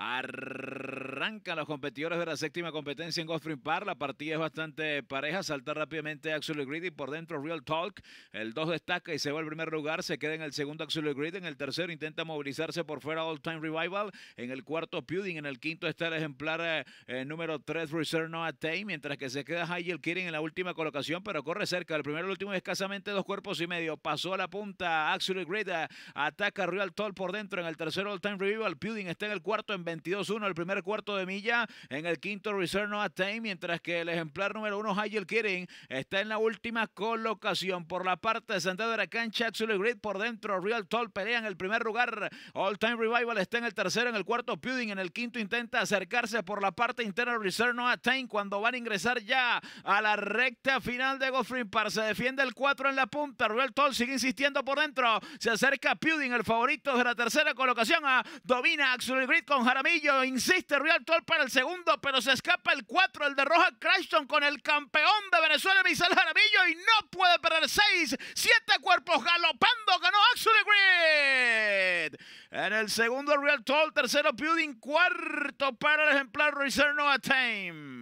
Arr Arrancan los competidores de la séptima competencia en Godfrey Park, La partida es bastante pareja. Salta rápidamente Axel Greedy por dentro Real Talk. El 2 destaca y se va al primer lugar. Se queda en el segundo Axel Greedy. En el tercero intenta movilizarse por fuera All Time Revival. En el cuarto pudding En el quinto está el ejemplar eh, eh, número 3 Reserve No Attain. Mientras que se queda Hayel Kirin en la última colocación, pero corre cerca. El primero y el último escasamente dos cuerpos y medio. Pasó a la punta Axel Greedy. Ataca Real Talk por dentro. En el tercero All Time Revival. pudding está en el cuarto en 22-1. El primer cuarto de milla. En el quinto, Reserve no attain, mientras que el ejemplar número uno, Hayel Kirin, está en la última colocación. Por la parte de santa de Axel Grid por dentro, Real Tall pelea en el primer lugar. All Time Revival está en el tercero, en el cuarto, Pudding, en el quinto intenta acercarse por la parte interna, Reserve no attain, cuando van a ingresar ya a la recta final de Goffrey Park. Se defiende el 4 en la punta, Real Tall sigue insistiendo por dentro, se acerca Pudding, el favorito de la tercera colocación, a, domina Axel Grid con Jaramillo, insiste Real actual para el segundo, pero se escapa el cuatro, el de Roja Crashton con el campeón de Venezuela, Misael Jaramillo, y no puede perder seis, siete cuerpos galopando, ganó Axel Grid. En el segundo, Real Toll, tercero, Building, cuarto para el ejemplar Reserve a Time.